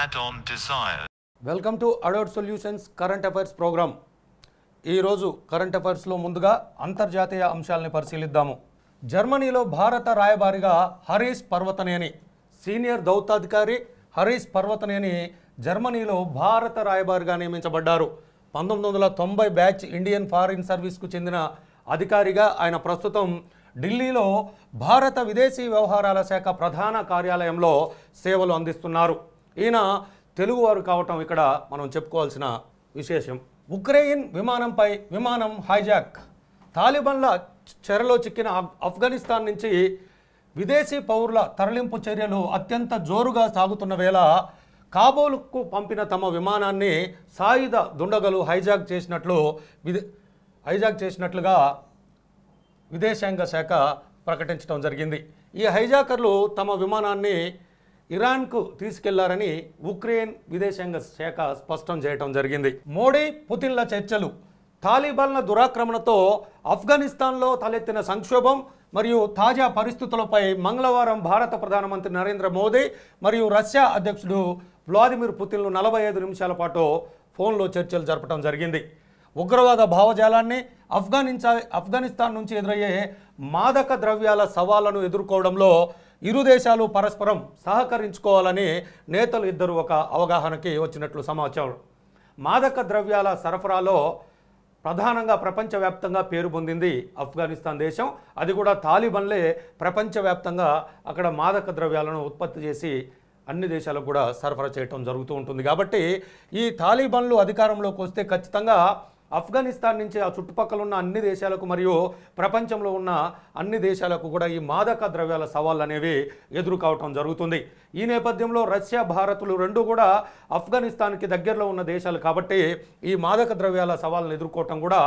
Add-on desires. Welcome to అడోట్ solutions current affairs program ఈరోజు current అఫైర్స్లో ముందుగా అంతర్జాతీయ అంశాలని పరిశీలిద్దాము జర్మనీలో భారత రాయబారిగా హరీష్ పర్వతనేని సీనియర్ దౌత్యాధికారి హరీష్ పర్వతనేని జర్మనీలో భారత రాయబారిగా నియమించబడ్డారు పంతొమ్మిది వందల తొంభై బ్యాచ్ ఇండియన్ ఫారిన్ సర్వీస్కు చెందిన అధికారిగా ఆయన ప్రస్తుతం ఢిల్లీలో భారత విదేశీ వ్యవహారాల శాఖ ప్రధాన కార్యాలయంలో సేవలు అందిస్తున్నారు ఈయన తెలుగువారు కావటం ఇక్కడ మనం చెప్పుకోవాల్సిన విశేషం ఉక్రెయిన్ విమానంపై విమానం హైజాక్ తాలిబన్ల చెరలో చిక్కిన ఆఫ్ఘనిస్తాన్ నుంచి విదేశీ పౌరుల తరలింపు చర్యలు అత్యంత జోరుగా సాగుతున్న వేళ కాబోలుకు పంపిన తమ విమానాన్ని సాయుధ దుండగలు హైజాక్ చేసినట్లు హైజాక్ చేసినట్లుగా విదేశాంగ శాఖ ప్రకటించడం జరిగింది ఈ హైజాకర్లు తమ విమానాన్ని ఇరాన్కు తీసుకెళ్లారని ఉక్రెయిన్ విదేశాంగ శాఖ స్పష్టం చేయటం జరిగింది మోడీ పుతిన్ల చర్చలు తాలిబాన్ల దురాక్రమణతో ఆఫ్ఘనిస్తాన్లో తలెత్తిన సంక్షోభం మరియు తాజా పరిస్థితులపై మంగళవారం భారత ప్రధానమంత్రి నరేంద్ర మోదీ మరియు రష్యా అధ్యక్షుడు వ్లాదిమిర్ పుతిన్లు నలభై ఐదు నిమిషాల పాటు ఫోన్లో చర్చలు జరపడం జరిగింది ఉగ్రవాద భావజాలాన్ని ఆఫ్ఘనించా ఆఫ్ఘనిస్తాన్ నుంచి ఎదురయ్యే మాదక ద్రవ్యాల సవాళ్లను ఎదుర్కోవడంలో ఇరు దేశాలు పరస్పరం సహకరించుకోవాలని నేతలు ఇద్దరు ఒక అవగాహనకి వచ్చినట్లు సమాచారం మాదక ద్రవ్యాల సరఫరాలో ప్రధానంగా ప్రపంచవ్యాప్తంగా పేరు పొందింది ఆఫ్ఘనిస్తాన్ దేశం అది కూడా తాలిబన్లే ప్రపంచవ్యాప్తంగా అక్కడ మాదక ద్రవ్యాలను ఉత్పత్తి చేసి అన్ని దేశాలకు కూడా సరఫరా చేయటం జరుగుతూ ఉంటుంది కాబట్టి ఈ తాలిబన్లు అధికారంలోకి వస్తే ఖచ్చితంగా ఆఫ్ఘనిస్తాన్ నుంచి ఆ చుట్టుపక్కల ఉన్న అన్ని దేశాలకు మరియు ప్రపంచంలో ఉన్న అన్ని దేశాలకు కూడా ఈ మాదక ద్రవ్యాల సవాళ్ళు అనేవి ఎదురు కావటం జరుగుతుంది ఈ నేపథ్యంలో రష్యా భారత్లు రెండు కూడా ఆఫ్ఘనిస్తాన్కి దగ్గరలో ఉన్న దేశాలు కాబట్టి ఈ మాదక ద్రవ్యాల సవాళ్ళను ఎదుర్కోవటం కూడా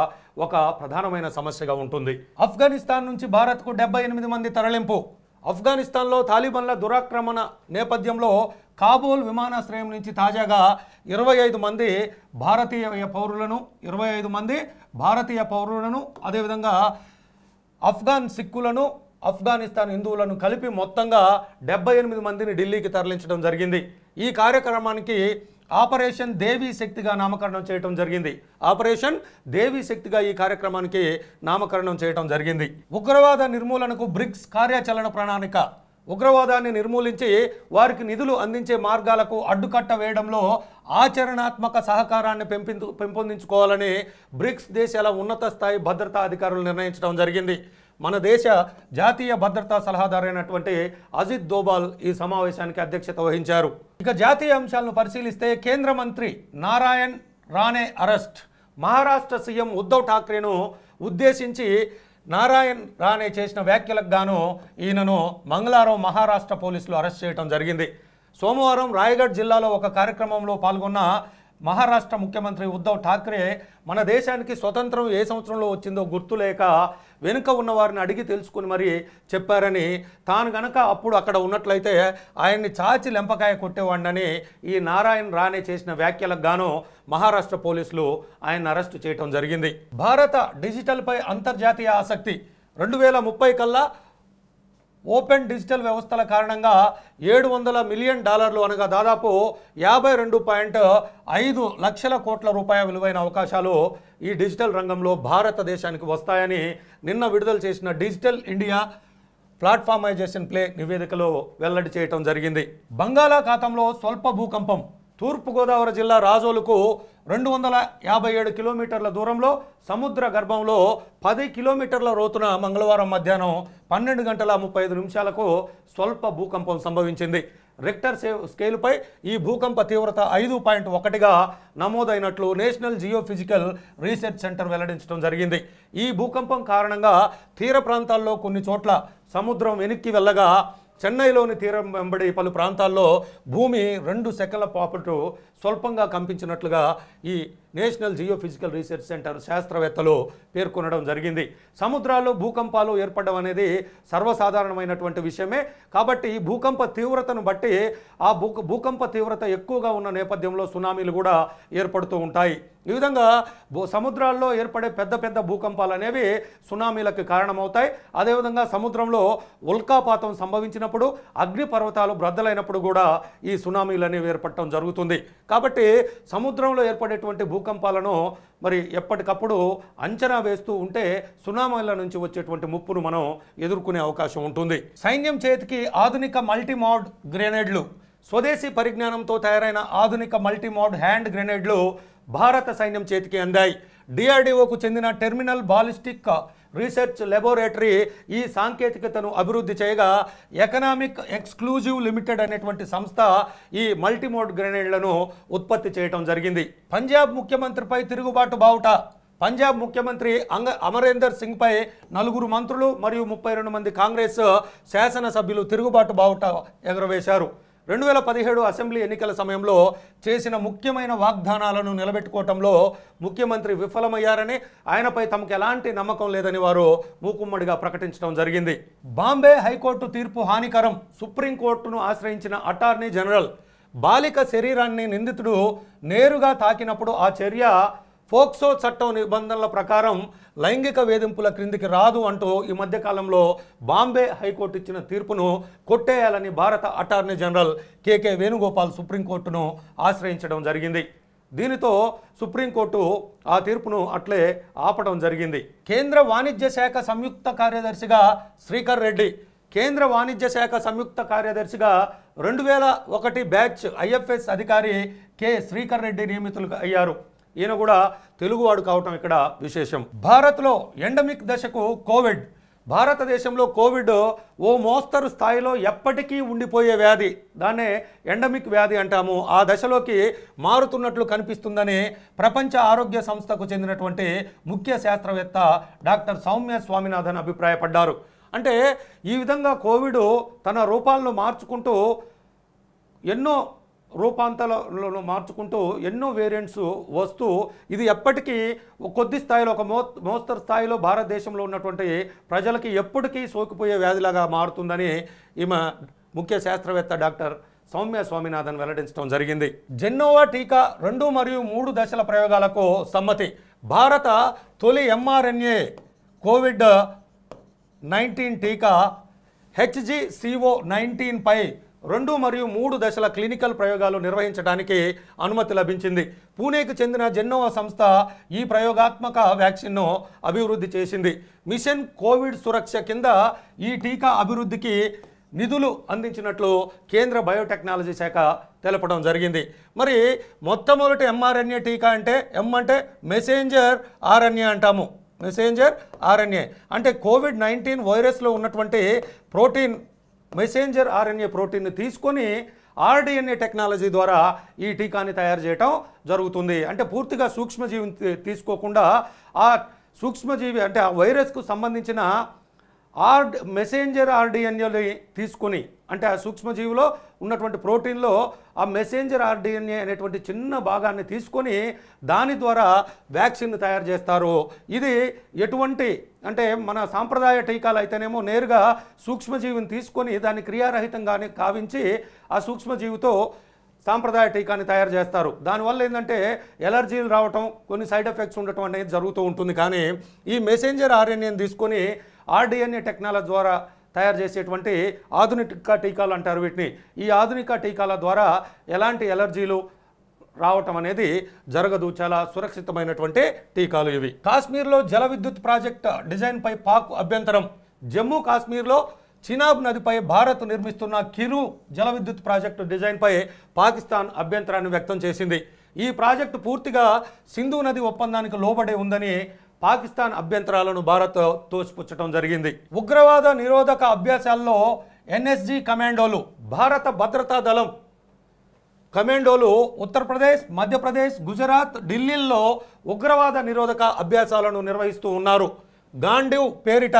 ఒక ప్రధానమైన సమస్యగా ఉంటుంది ఆఫ్ఘనిస్తాన్ నుంచి భారత్కు డెబ్బై ఎనిమిది మంది తరలింపు ఆఫ్ఘనిస్తాన్లో తాలిబన్ల దురాక్రమణ నేపథ్యంలో కాబూల్ విమానాశ్రయం నుంచి తాజాగా ఇరవై ఐదు మంది భారతీయ పౌరులను ఇరవై ఐదు మంది భారతీయ పౌరులను అదేవిధంగా ఆఫ్ఘాన్ సిక్కులను ఆఫ్ఘనిస్తాన్ హిందువులను కలిపి మొత్తంగా డెబ్బై ఎనిమిది మందిని ఢిల్లీకి తరలించడం జరిగింది ఈ కార్యక్రమానికి ఆపరేషన్ దేవీ శక్తిగా నామకరణం చేయటం జరిగింది ఆపరేషన్ దేవీ శక్తిగా ఈ కార్యక్రమానికి నామకరణం చేయటం జరిగింది ఉగ్రవాద నిర్మూలనకు బ్రిక్స్ కార్యాచరణ ప్రణాళిక ఉగ్రవాదాన్ని నిర్మూలించి వారికి నిధులు అందించే మార్గాలకు అడ్డుకట్ట వేయడంలో ఆచరణాత్మక సహకారాన్ని పెంపిందు పెంపొందించుకోవాలని బ్రిక్స్ దేశాల ఉన్నత స్థాయి భద్రతా అధికారులు నిర్ణయించడం జరిగింది మన దేశ జాతీయ భద్రతా అయినటువంటి అజిత్ దోబాల్ ఈ సమావేశానికి అధ్యక్షత వహించారు ఇక జాతీయ అంశాలను పరిశీలిస్తే కేంద్ర మంత్రి నారాయణ్ రాణే అరెస్ట్ మహారాష్ట్ర సీఎం ఉద్ధవ్ ఠాక్రేను ఉద్దేశించి నారాయణ్ రాణే చేసిన వ్యాఖ్యలకు గాను ఈయనను మంగళవారం మహారాష్ట్ర పోలీసులు అరెస్ట్ చేయడం జరిగింది సోమవారం రాయగఢ్ జిల్లాలో ఒక కార్యక్రమంలో పాల్గొన్న మహారాష్ట్ర ముఖ్యమంత్రి ఉద్ధవ్ ఠాక్రే మన దేశానికి స్వతంత్రం ఏ సంవత్సరంలో వచ్చిందో గుర్తులేక వెనుక ఉన్నవారిని అడిగి తెలుసుకుని మరి చెప్పారని తాను గనక అప్పుడు అక్కడ ఉన్నట్లయితే ఆయన్ని చాచి లెంపకాయ కొట్టేవాడిని ఈ నారాయణ రాణే చేసిన వ్యాఖ్యలకు గాను మహారాష్ట్ర పోలీసులు ఆయన అరెస్టు చేయడం జరిగింది భారత డిజిటల్పై అంతర్జాతీయ ఆసక్తి రెండు వేల ముప్పై కల్లా ఓపెన్ డిజిటల్ వ్యవస్థల కారణంగా ఏడు వందల మిలియన్ డాలర్లు అనగా దాదాపు యాభై రెండు పాయింట్ ఐదు లక్షల కోట్ల రూపాయల విలువైన అవకాశాలు ఈ డిజిటల్ రంగంలో భారతదేశానికి వస్తాయని నిన్న విడుదల చేసిన డిజిటల్ ఇండియా ప్లాట్ఫామైజేషన్ ప్లే నివేదికలో వెల్లడి చేయటం జరిగింది బంగాళాఖాతంలో స్వల్ప భూకంపం తూర్పుగోదావరి జిల్లా రాజోలుకు రెండు వందల యాభై ఏడు కిలోమీటర్ల దూరంలో సముద్ర గర్భంలో పది కిలోమీటర్ల రోతున మంగళవారం మధ్యాహ్నం పన్నెండు గంటల ముప్పై ఐదు నిమిషాలకు స్వల్ప భూకంపం సంభవించింది రిక్టర్ స్కేలుపై ఈ భూకంప తీవ్రత ఐదు పాయింట్ ఒకటిగా నమోదైనట్లు నేషనల్ జియోఫిజికల్ రీసెర్చ్ సెంటర్ వెల్లడించడం జరిగింది ఈ భూకంపం కారణంగా తీర ప్రాంతాల్లో కొన్ని చోట్ల సముద్రం వెనక్కి వెళ్ళగా చెన్నైలోని తీరం వెంబడి పలు ప్రాంతాల్లో భూమి రెండు సెకండ్ల పాపటు స్వల్పంగా కంపించినట్లుగా ఈ నేషనల్ జియోఫిజికల్ రీసెర్చ్ సెంటర్ శాస్త్రవేత్తలు పేర్కొనడం జరిగింది సముద్రాలు భూకంపాలు ఏర్పడడం అనేది సర్వసాధారణమైనటువంటి విషయమే కాబట్టి భూకంప తీవ్రతను బట్టి ఆ భూ భూకంప తీవ్రత ఎక్కువగా ఉన్న నేపథ్యంలో సునామీలు కూడా ఏర్పడుతూ ఉంటాయి ఈ విధంగా సముద్రాల్లో ఏర్పడే పెద్ద పెద్ద భూకంపాలు అనేవి సునామీలకు కారణమవుతాయి అదేవిధంగా సముద్రంలో ఉల్కాపాతం సంభవించినప్పుడు అగ్నిపర్వతాలు బ్రద్దలైనప్పుడు కూడా ఈ సునామీలు అనేవి ఏర్పడటం జరుగుతుంది కాబట్టి సముద్రంలో ఏర్పడేటువంటి భూకంప భూకంపాలను మరి ఎప్పటికప్పుడు అంచనా వేస్తూ ఉంటే సునామాల నుంచి వచ్చేటువంటి ముప్పును మనం ఎదుర్కొనే అవకాశం ఉంటుంది సైన్యం చేతికి ఆధునిక మల్టీమాడ్ గ్రెనేడ్లు స్వదేశీ పరిజ్ఞానంతో తయారైన ఆధునిక మల్టీమాడ్ హ్యాండ్ గ్రెనేడ్లు భారత సైన్యం చేతికి అందాయి డిఆర్డిఓకు చెందిన టెర్మినల్ బాలిస్టిక్ రీసెర్చ్ లెబొరేటరీ ఈ సాంకేతికతను అభివృద్ధి చేయగా ఎకనామిక్ ఎక్స్క్లూజివ్ లిమిటెడ్ అనేటువంటి సంస్థ ఈ మల్టీమోడ్ గ్రెనేడ్లను ఉత్పత్తి చేయడం జరిగింది పంజాబ్ ముఖ్యమంత్రిపై తిరుగుబాటు బావుట పంజాబ్ ముఖ్యమంత్రి అంగ అమరేందర్ సింగ్పై నలుగురు మంత్రులు మరియు ముప్పై రెండు మంది కాంగ్రెస్ శాసనసభ్యులు తిరుగుబాటు బావుట ఎగురవేశారు రెండు వేల పదిహేడు అసెంబ్లీ ఎన్నికల సమయంలో చేసిన ముఖ్యమైన వాగ్దానాలను నిలబెట్టుకోవటంలో ముఖ్యమంత్రి విఫలమయ్యారని ఆయనపై తమకు ఎలాంటి నమ్మకం లేదని వారు మూకుమ్మడిగా ప్రకటించడం జరిగింది బాంబే హైకోర్టు తీర్పు హానికరం సుప్రీంకోర్టును ఆశ్రయించిన అటార్నీ జనరల్ బాలిక శరీరాన్ని నిందితుడు నేరుగా తాకినప్పుడు ఆ చర్య ఫోక్సో చట్టం నిబంధనల ప్రకారం లైంగిక వేధింపుల క్రిందికి రాదు అంటూ ఈ మధ్యకాలంలో బాంబే హైకోర్టు ఇచ్చిన తీర్పును కొట్టేయాలని భారత అటార్నీ జనరల్ కెకె వేణుగోపాల్ సుప్రీంకోర్టును ఆశ్రయించడం జరిగింది దీనితో సుప్రీంకోర్టు ఆ తీర్పును అట్లే ఆపడం జరిగింది కేంద్ర వాణిజ్య శాఖ సంయుక్త కార్యదర్శిగా శ్రీకర్ రెడ్డి కేంద్ర వాణిజ్య శాఖ సంయుక్త కార్యదర్శిగా రెండు వేల ఒకటి బ్యాచ్ ఐఎఫ్ఎస్ అధికారి కె శ్రీకర్ రెడ్డి నియమితులు అయ్యారు ఈయన కూడా తెలుగువాడు కావటం ఇక్కడ విశేషం భారత్లో ఎండమిక్ దశకు కోవిడ్ భారతదేశంలో కోవిడ్ ఓ మోస్తరు స్థాయిలో ఎప్పటికీ ఉండిపోయే వ్యాధి దాన్నే ఎండమిక్ వ్యాధి అంటాము ఆ దశలోకి మారుతున్నట్లు కనిపిస్తుందని ప్రపంచ ఆరోగ్య సంస్థకు చెందినటువంటి ముఖ్య శాస్త్రవేత్త డాక్టర్ సౌమ్య స్వామినాథన్ అభిప్రాయపడ్డారు అంటే ఈ విధంగా కోవిడ్ తన రూపాలను మార్చుకుంటూ ఎన్నో రూపాంతరాలను మార్చుకుంటూ ఎన్నో వేరియంట్స్ వస్తూ ఇది ఎప్పటికీ కొద్ది స్థాయిలో ఒక మో మోస్తరు స్థాయిలో భారతదేశంలో ఉన్నటువంటి ప్రజలకి ఎప్పటికీ సోకిపోయే వ్యాధిలాగా మారుతుందని ఈమె ముఖ్య శాస్త్రవేత్త డాక్టర్ సౌమ్య స్వామినాథన్ వెల్లడించడం జరిగింది జెన్నోవా టీకా రెండు మరియు మూడు దశల ప్రయోగాలకు సమ్మతి భారత తొలి ఎంఆర్ఎన్ఏ కోవిడ్ నైన్టీన్ టీకా హెచ్జిసిఓ నైన్టీన్పై రెండు మరియు మూడు దశల క్లినికల్ ప్రయోగాలు నిర్వహించడానికి అనుమతి లభించింది పూణేకు చెందిన జెన్నోవా సంస్థ ఈ ప్రయోగాత్మక వ్యాక్సిన్ను అభివృద్ధి చేసింది మిషన్ కోవిడ్ సురక్ష కింద ఈ టీకా అభివృద్ధికి నిధులు అందించినట్లు కేంద్ర బయోటెక్నాలజీ శాఖ తెలపడం జరిగింది మరి మొట్టమొదటి ఎంఆర్ఎన్ఏ టీకా అంటే ఎం అంటే మెసేంజర్ ఆర్ఎన్ఏ అంటాము మెసేంజర్ ఆర్ఎన్ఏ అంటే కోవిడ్ నైన్టీన్ వైరస్లో ఉన్నటువంటి ప్రోటీన్ మెసేంజర్ ఆర్ఎన్ఏ ప్రోటీన్ తీసుకొని ఆర్డిఎన్ఏ టెక్నాలజీ ద్వారా ఈ టీకాని తయారు చేయటం జరుగుతుంది అంటే పూర్తిగా సూక్ష్మజీవిని తీసుకోకుండా ఆ సూక్ష్మజీవి అంటే ఆ వైరస్కు సంబంధించిన ఆర్ మెసేంజర్ ఆర్డిఎన్ఏని తీసుకొని అంటే ఆ సూక్ష్మజీవిలో ఉన్నటువంటి ప్రోటీన్లో ఆ మెసేంజర్ ఆర్డిఎన్ఏ అనేటువంటి చిన్న భాగాన్ని తీసుకొని దాని ద్వారా వ్యాక్సిన్ తయారు చేస్తారు ఇది ఎటువంటి అంటే మన సాంప్రదాయ టీకాలు అయితేనేమో నేరుగా సూక్ష్మజీవిని తీసుకొని దాన్ని క్రియారహితంగానే కావించి ఆ సూక్ష్మజీవితో సాంప్రదాయ టీకాని తయారు చేస్తారు దానివల్ల ఏంటంటే ఎలర్జీలు రావటం కొన్ని సైడ్ ఎఫెక్ట్స్ ఉండటం అనేది జరుగుతూ ఉంటుంది కానీ ఈ మెసెంజర్ ఆర్ఎన్ఏని తీసుకొని ఆర్డిఎన్ఏ టెక్నాలజీ ద్వారా తయారు చేసేటువంటి ఆధునిక టీకాలు అంటారు వీటిని ఈ ఆధునిక టీకాల ద్వారా ఎలాంటి ఎలర్జీలు రావటం అనేది జరగదు చాలా సురక్షితమైనటువంటి టీకాలు ఇవి కాశ్మీర్లో జల విద్యుత్ ప్రాజెక్ట్ డిజైన్పై పాక్ అభ్యంతరం జమ్మూ కాశ్మీర్లో చినాబ్ నదిపై భారత్ నిర్మిస్తున్న కిరు జల విద్యుత్ ప్రాజెక్టు డిజైన్పై పాకిస్తాన్ అభ్యంతరాన్ని వ్యక్తం చేసింది ఈ ప్రాజెక్టు పూర్తిగా సింధు నది ఒప్పందానికి లోబడే ఉందని పాకిస్తాన్ అభ్యంతరాలను భారత్ తోసిపుచ్చడం జరిగింది ఉగ్రవాద నిరోధక అభ్యాసాల్లో ఎన్ఎస్జి కమాండోలు భారత భద్రతా దళం కమాండోలు ఉత్తరప్రదేశ్ మధ్యప్రదేశ్ గుజరాత్ ఢిల్లీల్లో ఉగ్రవాద నిరోధక అభ్యాసాలను నిర్వహిస్తూ ఉన్నారు గాండివ్ పేరిట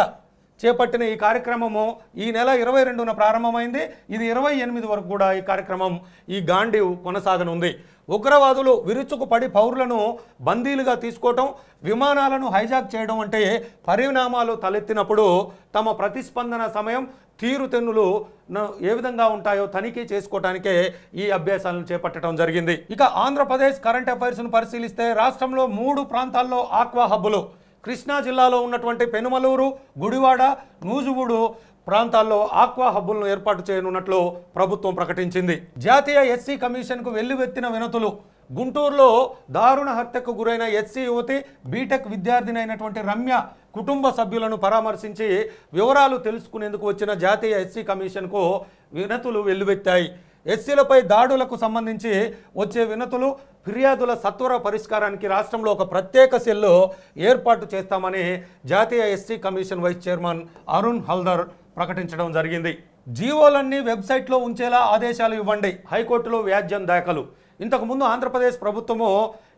చేపట్టిన ఈ కార్యక్రమము ఈ నెల ఇరవై రెండున ప్రారంభమైంది ఇది ఇరవై ఎనిమిది వరకు కూడా ఈ కార్యక్రమం ఈ గాండివ్ కొనసాగనుంది ఉగ్రవాదులు విరుచుకుపడి పౌరులను బందీలుగా తీసుకోవటం విమానాలను హైజాక్ చేయడం అంటే పరిణామాలు తలెత్తినప్పుడు తమ ప్రతిస్పందన సమయం తీరుతెన్నులు ఏ విధంగా ఉంటాయో తనిఖీ చేసుకోవటానికే ఈ అభ్యాసాలను చేపట్టడం జరిగింది ఇక ఆంధ్రప్రదేశ్ కరెంట్ అఫైర్స్ను పరిశీలిస్తే రాష్ట్రంలో మూడు ప్రాంతాల్లో ఆక్వా హబ్బులు కృష్ణా జిల్లాలో ఉన్నటువంటి పెనుమలూరు గుడివాడ నూజువూడు ప్రాంతాల్లో ఆక్వా హబ్బులను ఏర్పాటు చేయనున్నట్లు ప్రభుత్వం ప్రకటించింది జాతీయ ఎస్సీ కమిషన్కు వెల్లువెత్తిన వినతులు గుంటూరులో దారుణ హత్యకు గురైన ఎస్సీ యువతి బీటెక్ విద్యార్థిని అయినటువంటి రమ్య కుటుంబ సభ్యులను పరామర్శించి వివరాలు తెలుసుకునేందుకు వచ్చిన జాతీయ ఎస్సీ కమిషన్కు వినతులు వెల్లువెత్తాయి ఎస్సీలపై దాడులకు సంబంధించి వచ్చే వినతులు ఫిర్యాదుల సత్వర పరిష్కారానికి రాష్ట్రంలో ఒక ప్రత్యేక సెల్లు ఏర్పాటు చేస్తామని జాతీయ SC commission vice chairman Arun Haldar ప్రకటించడం జరిగింది జీవోలన్నీ వెబ్సైట్లో ఉంచేలా ఆదేశాలు ఇవ్వండి హైకోర్టులో వ్యాజ్యం దాఖలు ఇంతకుముందు ఆంధ్రప్రదేశ్ ప్రభుత్వము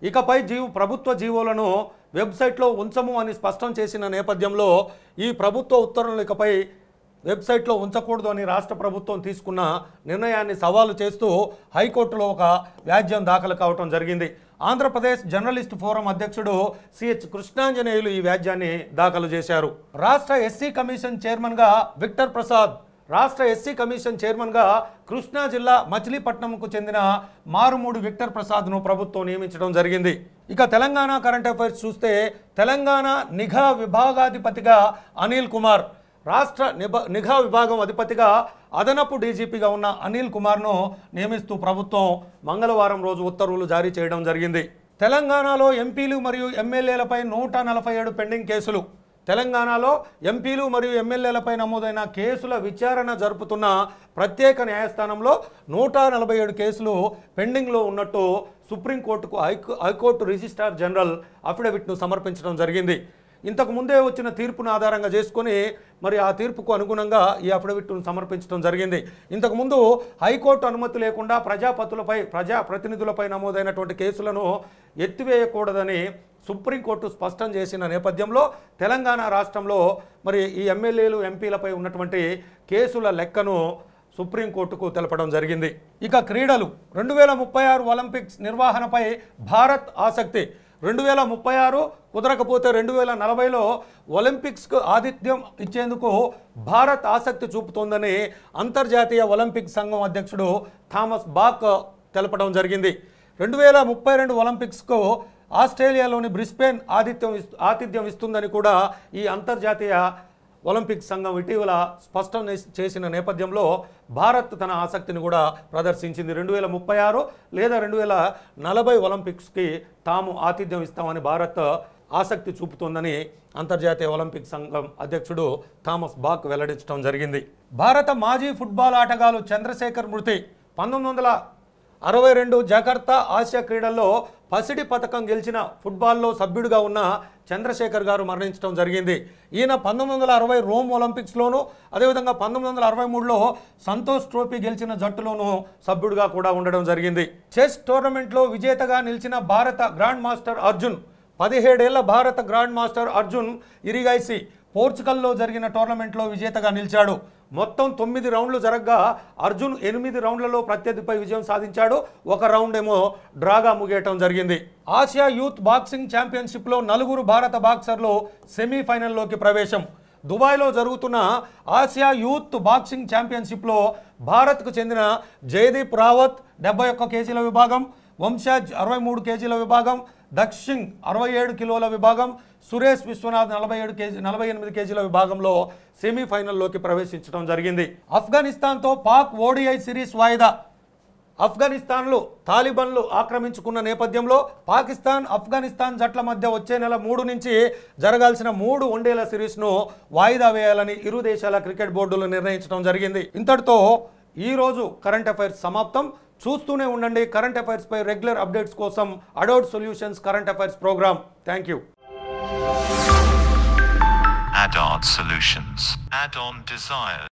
ఇకపై జీవ ప్రభుత్వ జీవోలను వెబ్సైట్లో ఉంచము అని స్పష్టం చేసిన నేపథ్యంలో ఈ ప్రభుత్వ ఉత్తర్వులు ఇకపై వెబ్సైట్లో ఉంచకూడదు అని రాష్ట్ర ప్రభుత్వం తీసుకున్న నిర్ణయాన్ని సవాలు చేస్తూ హైకోర్టులో ఒక వ్యాజ్యం దాఖలు కావటం జరిగింది ఆంధ్రప్రదేశ్ జర్నలిస్ట్ ఫోరం అధ్యక్షుడు సిహెచ్ కృష్ణాంజనేయులు ఈ వ్యాజ్యాన్ని దాఖలు చేశారు రాష్ట్ర ఎస్సీ కమిషన్ చైర్మన్గా విక్టర్ ప్రసాద్ రాష్ట్ర ఎస్సీ కమిషన్ చైర్మన్గా కృష్ణా జిల్లా మచిలీపట్నంకు చెందిన మారుమూడు విక్టర్ ప్రసాద్ను ప్రభుత్వం నియమించడం జరిగింది ఇక తెలంగాణ కరెంట్ అఫైర్స్ చూస్తే తెలంగాణ నిఘా విభాగాధిపతిగా అనిల్ కుమార్ రాష్ట్ర నిఘా విభాగం అధిపతిగా అదనపు డీజీపీగా ఉన్న అనిల్ కుమార్ను నియమిస్తూ ప్రభుత్వం మంగళవారం రోజు ఉత్తర్వులు జారీ చేయడం జరిగింది తెలంగాణలో ఎంపీలు మరియు ఎమ్మెల్యేలపై నూట నలభై ఏడు పెండింగ్ కేసులు తెలంగాణలో ఎంపీలు మరియు ఎమ్మెల్యేలపై నమోదైన కేసుల విచారణ జరుపుతున్న ప్రత్యేక న్యాయస్థానంలో నూట నలభై ఏడు కేసులు పెండింగ్లో ఉన్నట్టు సుప్రీంకోర్టుకు హైకోర్టు రిజిస్ట్రార్ జనరల్ అఫిడవిట్ను సమర్పించడం జరిగింది ఇంతకు ముందే వచ్చిన తీర్పును ఆధారంగా చేసుకొని మరి ఆ తీర్పుకు అనుగుణంగా ఈ అఫిడవిట్ను సమర్పించడం జరిగింది ఇంతకుముందు హైకోర్టు అనుమతి లేకుండా ప్రజాపతులపై ప్రజాప్రతినిధులపై నమోదైనటువంటి కేసులను ఎత్తివేయకూడదని సుప్రీంకోర్టు స్పష్టం చేసిన నేపథ్యంలో తెలంగాణ రాష్ట్రంలో మరి ఈ ఎమ్మెల్యేలు ఎంపీలపై ఉన్నటువంటి కేసుల లెక్కను సుప్రీంకోర్టుకు తెలపడం జరిగింది ఇక క్రీడలు రెండు వేల ముప్పై ఆరు ఒలింపిక్స్ నిర్వహణపై భారత్ ఆసక్తి రెండు వేల ముప్పై ఆరు కుదరకపోతే రెండు వేల నలభైలో ఒలింపిక్స్కు ఆతిథ్యం ఇచ్చేందుకు భారత్ ఆసక్తి చూపుతోందని అంతర్జాతీయ ఒలింపిక్ సంఘం అధ్యక్షుడు థామస్ బాక్ తెలపడం జరిగింది రెండు వేల ముప్పై రెండు ఒలింపిక్స్కు ఆస్ట్రేలియాలోని బ్రిస్బెన్ ఆతిథ్యం ఆతిథ్యం ఇస్తుందని కూడా ఈ అంతర్జాతీయ ఒలింపిక్ సంఘం ఇటీవల స్పష్టం చేసిన నేపథ్యంలో భారత్ తన ఆసక్తిని కూడా ప్రదర్శించింది రెండు వేల ముప్పై ఆరు లేదా రెండు వేల నలభై ఒలింపిక్స్కి తాము ఆతిథ్యం ఇస్తామని భారత్ ఆసక్తి చూపుతోందని అంతర్జాతీయ ఒలింపిక్ సంఘం అధ్యక్షుడు థామస్ బాక్ వెల్లడించడం జరిగింది భారత మాజీ ఫుట్బాల్ ఆటగాలు చంద్రశేఖర్ మృతి పంతొమ్మిది వందల అరవై రెండు జకర్తా ఆసియా క్రీడల్లో పసిడి పథకం గెలిచిన ఫుట్బాల్లో సభ్యుడిగా ఉన్న చంద్రశేఖర్ గారు మరణించడం జరిగింది ఈయన పంతొమ్మిది వందల అరవై రోమ్ ఒలింపిక్స్లోను అదేవిధంగా పంతొమ్మిది వందల అరవై మూడులో సంతోష్ ట్రోఫీ గెలిచిన జట్టులోనూ సభ్యుడిగా కూడా ఉండడం జరిగింది చెస్ టోర్నమెంట్లో విజేతగా నిలిచిన భారత గ్రాండ్ మాస్టర్ అర్జున్ పదిహేడేళ్ల భారత గ్రాండ్ మాస్టర్ అర్జున్ ఇరిగైసి పోర్చుగల్లో జరిగిన టోర్నమెంట్లో విజేతగా నిలిచాడు మొత్తం తొమ్మిది రౌండ్లు జరగగా అర్జున్ ఎనిమిది రౌండ్లలో ప్రత్యర్థిపై విజయం సాధించాడు ఒక రౌండ్ ఏమో డ్రాగా ముగియటం జరిగింది ఆసియా యూత్ బాక్సింగ్ ఛాంపియన్షిప్లో నలుగురు భారత బాక్సర్లు సెమీఫైనల్లోకి ప్రవేశం దుబాయ్లో జరుగుతున్న ఆసియా యూత్ బాక్సింగ్ ఛాంపియన్షిప్లో భారత్కు చెందిన జయదీప్ రావత్ డెబ్బై ఒక్క కేజీల విభాగం వంశాజ్ అరవై మూడు కేజీల విభాగం దక్ష్ సింగ్ అరవై ఏడు కిలోల విభాగం సురేష్ విశ్వనాథ్ నలభై ఏడు కేజీ నలభై ఎనిమిది కేజీల విభాగంలో సెమీఫైనల్లోకి ప్రవేశించడం జరిగింది ఆఫ్ఘనిస్తాన్తో పాక్ ఓడిఐ సిరీస్ వాయిదా ఆఫ్ఘనిస్తాన్లు తాలిబన్లు ఆక్రమించుకున్న నేపథ్యంలో పాకిస్తాన్ ఆఫ్ఘనిస్తాన్ జట్ల మధ్య వచ్చే నెల మూడు నుంచి జరగాల్సిన మూడు వన్డేల సిరీస్ను వాయిదా వేయాలని ఇరు దేశాల క్రికెట్ బోర్డులు నిర్ణయించడం జరిగింది ఇంతటితో ఈరోజు కరెంట్ అఫైర్స్ సమాప్తం చూస్తూనే ఉండండి కరెంట్ అఫైర్స్పై రెగ్యులర్ అప్డేట్స్ కోసం అడౌట్ solutions current affairs program thank you Add-on solutions. Add-on desires.